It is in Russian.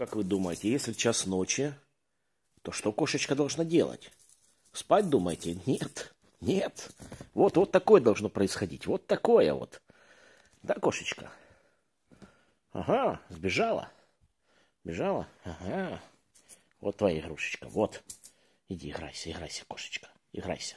Как вы думаете, если час ночи, то что кошечка должна делать? Спать думаете? Нет, нет. Вот, вот такое должно происходить. Вот такое вот. Да, кошечка? Ага, сбежала. Бежала? Ага. Вот твоя игрушечка. Вот. Иди играйся, играйся, кошечка. Играйся.